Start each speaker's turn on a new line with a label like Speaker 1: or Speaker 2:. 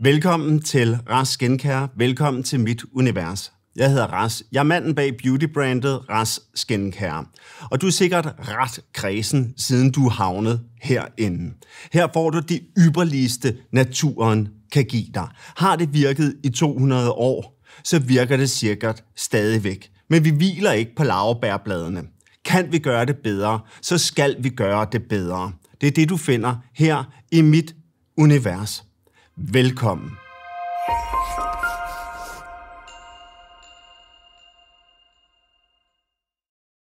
Speaker 1: Velkommen til Ras Skincare. Velkommen til mit univers. Jeg hedder Ras. Jeg er manden bag beautybrandet Ras Skincare. Og du er sikkert ret kredsen, siden du er havnet herinde. Her får du det ypperligste, naturen kan give dig. Har det virket i 200 år, så virker det sikkert stadigvæk. Men vi hviler ikke på lavebærbladene. Kan vi gøre det bedre, så skal vi gøre det bedre. Det er det, du finder her i mit univers. Velkommen.